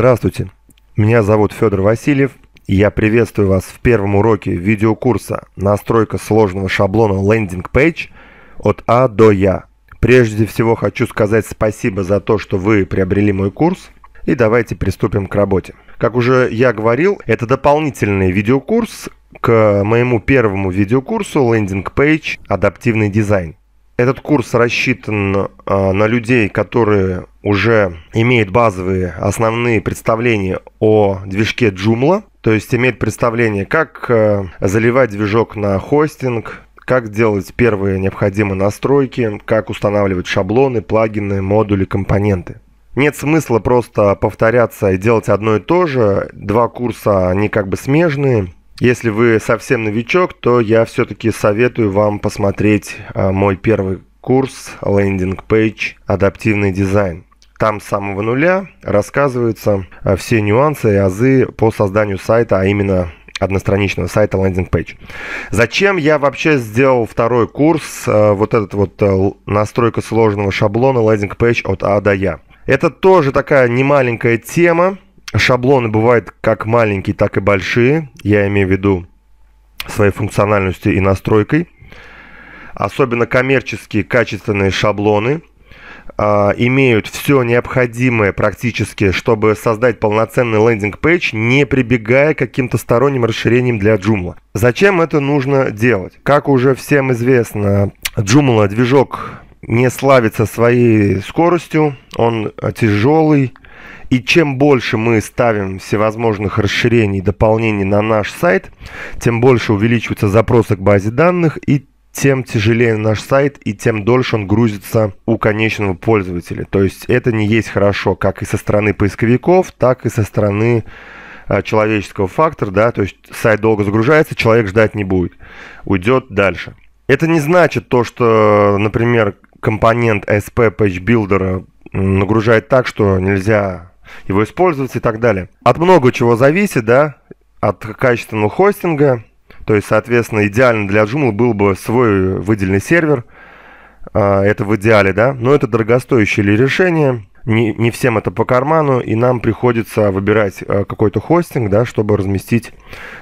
Здравствуйте, меня зовут Федор Васильев. Я приветствую вас в первом уроке видеокурса «Настройка сложного шаблона лендинг пейдж от А до Я». Прежде всего хочу сказать спасибо за то, что вы приобрели мой курс. И давайте приступим к работе. Как уже я говорил, это дополнительный видеокурс к моему первому видеокурсу лендинг пейдж адаптивный дизайн. Этот курс рассчитан а, на людей, которые уже имеют базовые основные представления о движке Joomla, то есть имеют представление, как а, заливать движок на хостинг, как делать первые необходимые настройки, как устанавливать шаблоны, плагины, модули, компоненты. Нет смысла просто повторяться и делать одно и то же. Два курса, они как бы смежные. Если вы совсем новичок, то я все-таки советую вам посмотреть а, мой первый курс лендинг-пейдж «Адаптивный дизайн». Там с самого нуля рассказываются а, все нюансы и азы по созданию сайта, а именно одностраничного сайта лендинг пейдж. Зачем я вообще сделал второй курс, а, вот этот вот э, настройка сложного шаблона лендинг пейдж от А до Я? Это тоже такая немаленькая тема, шаблоны бывают как маленькие, так и большие. Я имею в виду своей функциональностью и настройкой. Особенно коммерческие качественные шаблоны э, имеют все необходимое практически, чтобы создать полноценный лендинг-пейдж, не прибегая к каким-то сторонним расширениям для Joomla. Зачем это нужно делать? Как уже всем известно, Joomla движок не славится своей скоростью, он тяжелый, и чем больше мы ставим всевозможных расширений и дополнений на наш сайт, тем больше увеличиваются запросы к базе данных и тем тяжелее наш сайт и тем дольше он грузится у конечного пользователя. То есть это не есть хорошо как и со стороны поисковиков, так и со стороны а, человеческого фактора, да, то есть сайт долго загружается, человек ждать не будет, уйдет дальше. Это не значит то, что, например, компонент SP Page Builder нагружает так, что нельзя его использовать и так далее. От много чего зависит, да, от качественного хостинга, то есть, соответственно, идеально для Joomla был бы свой выделенный сервер, а, это в идеале, да, но это дорогостоящее ли решение, не, не всем это по карману, и нам приходится выбирать а, какой-то хостинг, да, чтобы разместить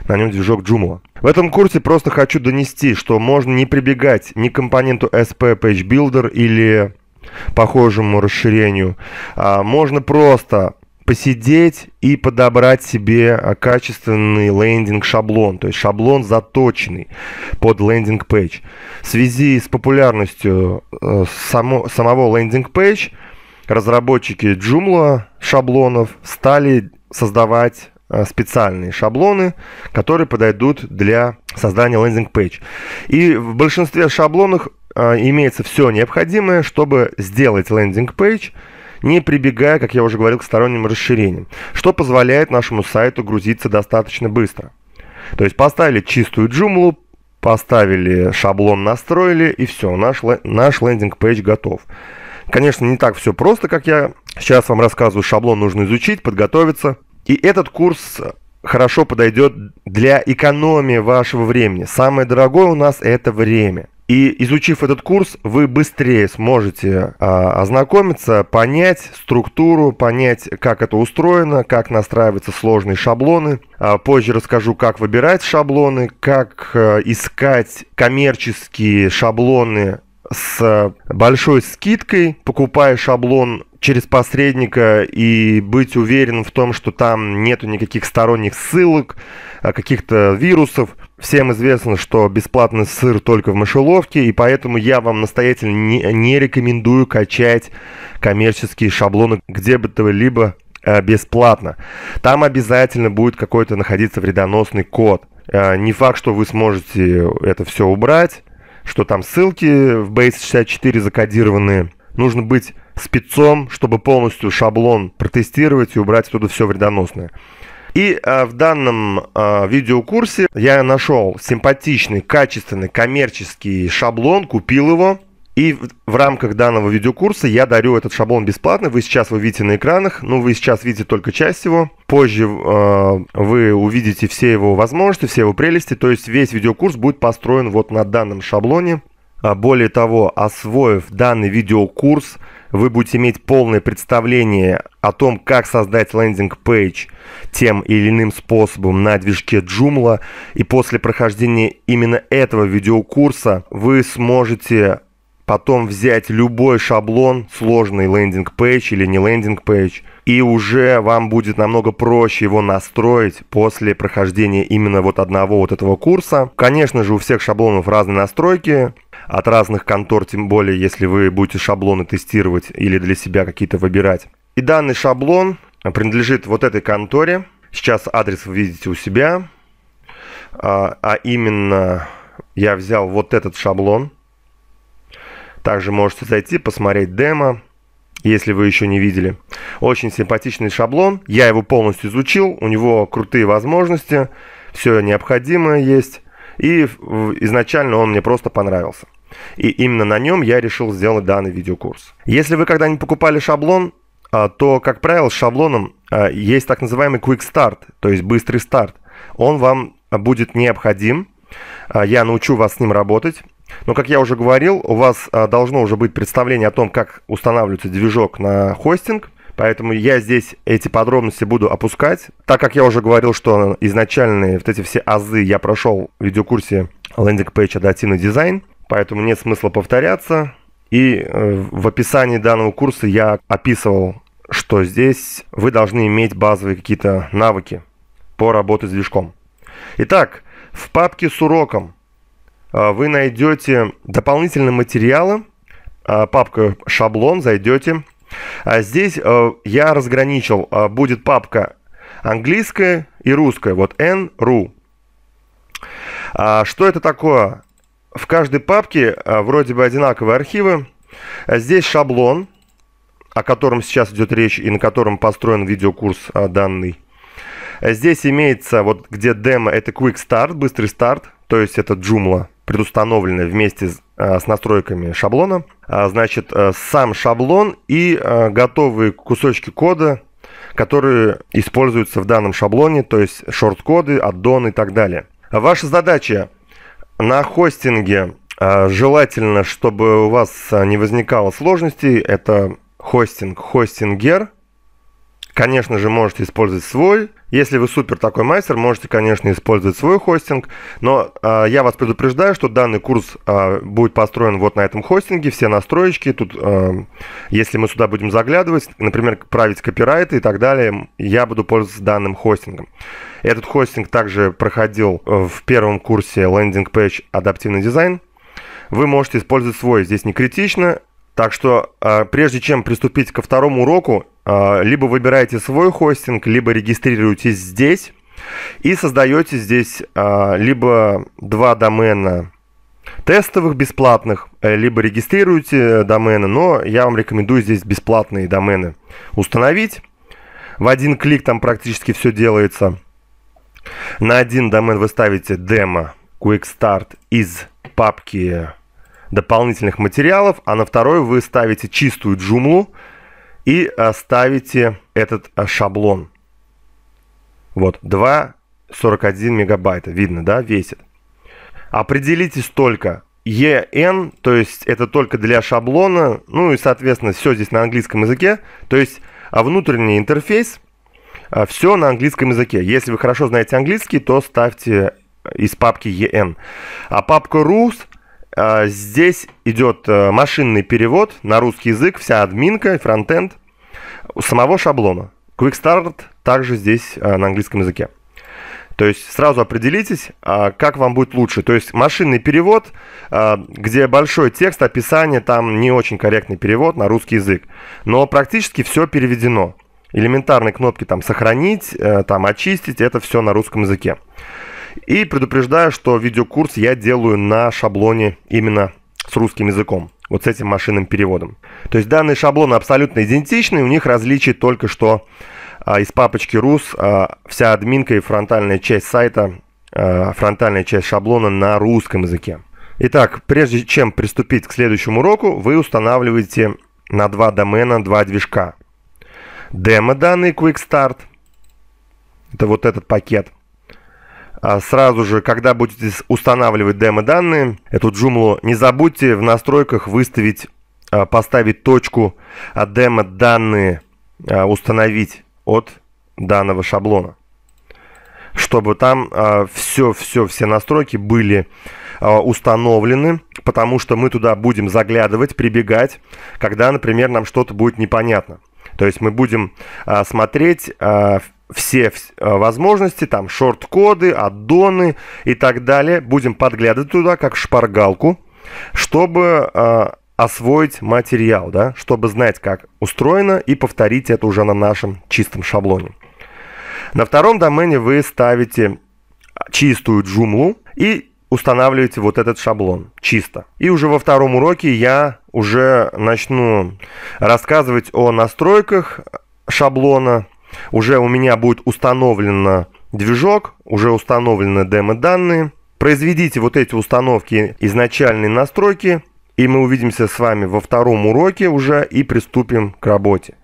на нем движок Joomla. В этом курсе просто хочу донести, что можно не прибегать ни к компоненту SP Page Builder или похожему расширению. А, можно просто посидеть и подобрать себе а, качественный лендинг-шаблон, то есть шаблон заточенный под лендинг-пейдж. В связи с популярностью э, само, самого лендинг-пейдж разработчики Joomla шаблонов стали создавать э, специальные шаблоны, которые подойдут для создания лендинг-пейдж. И в большинстве шаблонов э, имеется все необходимое, чтобы сделать лендинг-пейдж – не прибегая, как я уже говорил, к сторонним расширениям, что позволяет нашему сайту грузиться достаточно быстро. То есть поставили чистую джумлу, поставили шаблон, настроили, и все, наш, наш лендинг-пейдж готов. Конечно, не так все просто, как я сейчас вам рассказываю. Шаблон нужно изучить, подготовиться. И этот курс хорошо подойдет для экономии вашего времени. Самое дорогое у нас это время. И изучив этот курс, вы быстрее сможете э, ознакомиться, понять структуру, понять, как это устроено, как настраиваются сложные шаблоны. Э, позже расскажу, как выбирать шаблоны, как э, искать коммерческие шаблоны с большой скидкой, покупая шаблон через посредника и быть уверенным в том, что там нету никаких сторонних ссылок, а, каких-то вирусов. Всем известно, что бесплатный сыр только в мышеловке, и поэтому я вам настоятельно не, не рекомендую качать коммерческие шаблоны где бы то либо а, бесплатно. Там обязательно будет какой-то находиться вредоносный код. А, не факт, что вы сможете это все убрать, что там ссылки в Base 64 закодированные – нужно быть спецом, чтобы полностью шаблон протестировать и убрать оттуда все вредоносное. И э, в данном э, видеокурсе я нашел симпатичный, качественный коммерческий шаблон, купил его. И в, в рамках данного видеокурса я дарю этот шаблон бесплатно. Вы сейчас его видите на экранах, но ну, вы сейчас видите только часть его. Позже э, вы увидите все его возможности, все его прелести. То есть весь видеокурс будет построен вот на данном шаблоне. А, более того, освоив данный видеокурс, вы будете иметь полное представление о том, как создать лендинг-пейдж тем или иным способом на движке Joomla. И после прохождения именно этого видеокурса вы сможете потом взять любой шаблон, сложный лендинг-пейдж или не лендинг-пейдж, и уже вам будет намного проще его настроить после прохождения именно вот одного вот этого курса. Конечно же, у всех шаблонов разные настройки, от разных контор, тем более, если вы будете шаблоны тестировать или для себя какие-то выбирать. И данный шаблон принадлежит вот этой конторе. Сейчас адрес вы видите у себя. А, а именно я взял вот этот шаблон. Также можете зайти, посмотреть демо, если вы еще не видели. Очень симпатичный шаблон. Я его полностью изучил. У него крутые возможности. Все необходимое есть. И изначально он мне просто понравился. И именно на нем я решил сделать данный видеокурс. Если вы когда-нибудь покупали шаблон, а, то, как правило, с шаблоном а, есть так называемый quick start, то есть быстрый старт. Он вам будет необходим. А, я научу вас с ним работать. Но, как я уже говорил, у вас должно уже быть представление о том, как устанавливается движок на хостинг. Поэтому я здесь эти подробности буду опускать. Так как я уже говорил, что изначальные вот эти все азы я прошел в видеокурсе Landing Page «Адаптивный дизайн», поэтому нет смысла повторяться. И э, в описании данного курса я описывал, что здесь вы должны иметь базовые какие-то навыки по работе с движком. Итак, в папке с уроком э, вы найдете дополнительные материалы, э, папка «Шаблон», зайдете. А здесь я разграничил, будет папка английская и русская, вот N.ru. А что это такое? в каждой папке а, вроде бы одинаковые архивы. А здесь шаблон, о котором сейчас идет речь и на котором построен видеокурс а, данный. Здесь имеется, вот где демо, это Quick Start, быстрый старт, то есть это Joomla, предустановленная вместе с, с настройками шаблона. Значит, сам шаблон и готовые кусочки кода, которые используются в данном шаблоне, то есть шорт-коды, аддоны и так далее. Ваша задача на хостинге а, желательно, чтобы у вас а, не возникало сложностей. Это хостинг, хостингер. Конечно же, можете использовать свой если вы супер такой мастер, можете, конечно, использовать свой хостинг, но э, я вас предупреждаю, что данный курс э, будет построен вот на этом хостинге, все настроечки, тут, э, если мы сюда будем заглядывать, например, править копирайты и так далее, я буду пользоваться данным хостингом. Этот хостинг также проходил в первом курсе лендинг-пэч адаптивный дизайн, вы можете использовать свой. Здесь не критично, так что э, прежде чем приступить ко второму уроку, э, либо выбираете свой хостинг, либо регистрируетесь здесь и создаете здесь э, либо два домена тестовых бесплатных, либо регистрируете домены, но я вам рекомендую здесь бесплатные домены установить. В один клик там практически все делается. На один домен вы ставите демо quick start из папки дополнительных материалов, а на второй вы ставите чистую джумлу и а, ставите этот а, шаблон. Вот, 2,41 мегабайта, видно, да, весит. Определитесь только EN, то есть это только для шаблона, ну и, соответственно, все здесь на английском языке, то есть а, внутренний интерфейс, все на английском языке. Если вы хорошо знаете английский, то ставьте из папки EN. А папка RUS а, здесь идет э, машинный перевод на русский язык, вся админка и фронтенд самого шаблона. Quick Start также здесь э, на английском языке. То есть сразу определитесь, а, как вам будет лучше. То есть машинный перевод, а, где большой текст, описание, там не очень корректный перевод на русский язык. Но практически все переведено. Элементарные кнопки там сохранить, э, там очистить, это все на русском языке. И предупреждаю, что видеокурс я делаю на шаблоне именно с русским языком вот с этим машинным переводом. То есть данные шаблоны абсолютно идентичны, у них различий только что а, из папочки рус а, вся админка и фронтальная часть сайта, а, фронтальная часть шаблона на русском языке. Итак, прежде чем приступить к следующему уроку, вы устанавливаете на два домена два движка. Демо данный Quick Start, это вот этот пакет, а сразу же, когда будете устанавливать демо-данные, эту джумлу, не забудьте в настройках выставить, а, поставить точку а, демо-данные установить от данного шаблона. Чтобы там все-все, все настройки были установлены, потому что мы туда будем заглядывать, прибегать, когда, например, нам что-то будет непонятно. То есть мы будем смотреть все э, возможности, там шорт-коды, аддоны и так далее. Будем подглядывать туда, как шпаргалку, чтобы э, освоить материал, да, чтобы знать, как устроено, и повторить это уже на нашем чистом шаблоне. На втором домене вы ставите чистую джумлу и устанавливаете вот этот шаблон чисто. И уже во втором уроке я уже начну рассказывать о настройках э, шаблона, уже у меня будет установлен движок, уже установлены демо-данные. Произведите вот эти установки изначальной настройки, и мы увидимся с вами во втором уроке уже и приступим к работе.